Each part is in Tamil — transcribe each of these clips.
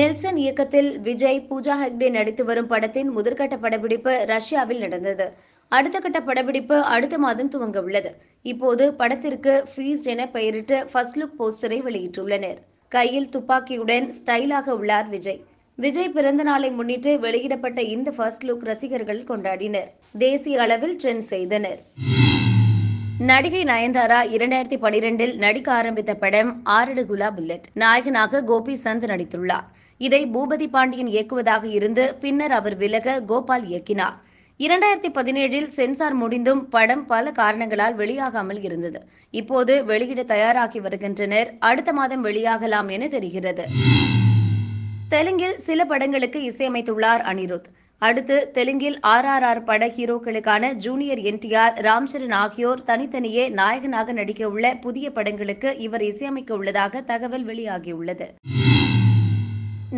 நெல்சன் இயக்கத்தில் விஜய் பூஜா ஹெக்டே நடித்து வரும் படத்தின் முதற்கட்ட படப்பிடிப்பு ரஷ்யாவில் நடந்தது அடுத்த கட்ட படப்பிடிப்பு அடுத்த மாதம் துவங்க உள்ளது இப்போது படத்திற்கு ஃபீஸ் என பெயரிட்டு ஃபர்ஸ்ட் லுக் போஸ்டரை வெளியிட்டுள்ளனர் கையில் துப்பாக்கியுடன் ஸ்டைலாக உள்ளார் விஜய் விஜய் பிறந்த நாளை முன்னிட்டு வெளியிடப்பட்ட இந்த ஃபர்ஸ்ட் லுக் ரசிகர்கள் கொண்டாடினர் தேசிய அளவில் ட்ரெண்ட் செய்தனர் நடிகை நயன்தாரா இரண்டாயிரத்தி பனிரெண்டில் நடிக்க ஆரம்பித்த படம் ஆரடு குலா புல்லட் நாயகனாக கோபி சந்த் நடித்துள்ளார் இதை பூபதி பாண்டியன் இயக்குவதாக இருந்து பின்னர் அவர் விலக கோபால் இயக்கினார் இரண்டாயிரத்தி பதினேழில் சென்சார் முடிந்தும் படம் பல காரணங்களால் வெளியாகாமல் இருந்தது இப்போது வெளியிட தயாராகி வருகின்றனர் அடுத்த மாதம் வெளியாகலாம் என தெரிகிறது தெலுங்கில் சில படங்களுக்கு இசையமைத்துள்ளார் அனிருத் அடுத்து தெலுங்கில் ஆர்ஆர்ஆர் பட ஹீரோக்களுக்கான ஜூனியர் என்டிஆர் ராம்சரண் ஆகியோர் தனித்தனியே நாயகனாக நடிக்க உள்ள புதிய படங்களுக்கு இவர் இசையமைக்க உள்ளதாக தகவல் வெளியாகியுள்ளது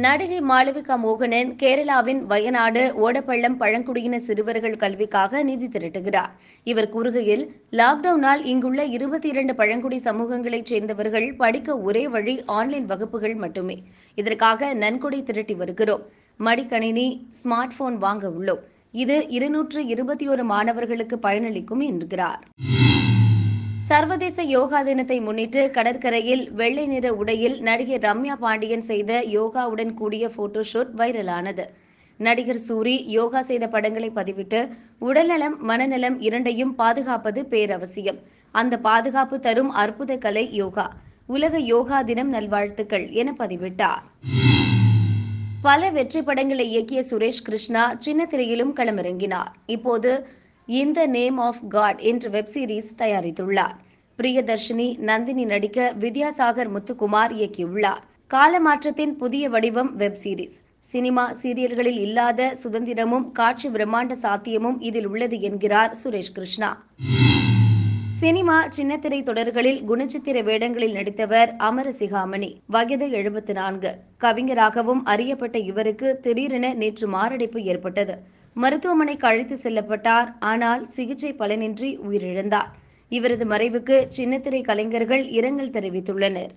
நடிகை மாளவிகா மோகனன் கேரளாவின் வயநாடு ஓடப்பள்ளம் பழங்குடியின சிறுவர்கள் கல்விக்காக நிதி திரட்டுகிறார் இவர் கூறுகையில் லாக்டவுனால் இங்குள்ள இருபத்தி இரண்டு பழங்குடி சமூகங்களைச் சேர்ந்தவர்கள் படிக்க ஒரே வழி ஆன்லைன் வகுப்புகள் மட்டுமே இதற்காக நன்கொடை திரட்டி வருகிறோம் மடிக்கணினி ஸ்மார்ட் போன் வாங்க உள்ளோம் இது இருநூற்று இருபத்தி ஒரு மாணவர்களுக்கு பயனளிக்கும் என்கிறார் சர்வதேச யோகா தினத்தை முன்னிட்டு கடற்கரையில் வெள்ளை நிற உடையில் நடிகை ரம்யா பாண்டியன் செய்த யோகாவுடன் கூடிய போட்டோஷூட் வைரலானது நடிகர் சூரி யோகா செய்த படங்களை பதிவிட்டு உடல்நலம் மனநலம் இரண்டையும் பாதுகாப்பது பேரவசியம் அந்த பாதுகாப்பு தரும் அற்புத கலை யோகா உலக யோகா தினம் நல்வாழ்த்துக்கள் என பதிவிட்டார் பல வெற்றி படங்களை இயக்கிய சுரேஷ் கிருஷ்ணா சின்ன திரையிலும் களமிறங்கினார் இப்போது இந்த நேம் ஆஃப் காட் என்ற வெப் சீரிஸ் தயாரித்துள்ளார் பிரியதர்ஷினி நந்தினி நடிக்க வித்யாசாகர் முத்துக்குமார் இயக்கியுள்ளார் காலமாற்றத்தின் புதிய வடிவம் வெப் சீரிஸ் சினிமா சீரியல்களில் இல்லாத சுதந்திரமும் காட்சி பிரம்மாண்ட சாத்தியமும் இதில் உள்ளது என்கிறார் சுரேஷ் கிருஷ்ணா சினிமா சின்னத்திரை தொடர்களில் குணச்சித்திர வேடங்களில் நடித்தவர் அமர சிகாமணி வயது எழுபத்தி நான்கு கவிஞராகவும் அறியப்பட்ட இவருக்கு திடீரென நேற்று மாரடைப்பு ஏற்பட்டது மருத்துவமனைக்கு அழைத்து செல்லப்பட்டார் ஆனால் சிகிச்சை பலனின்றி உயிரிழந்தார் இவரது மறைவுக்கு சின்னத்திரை கலைஞர்கள் இரங்கல் தெரிவித்துள்ளனர்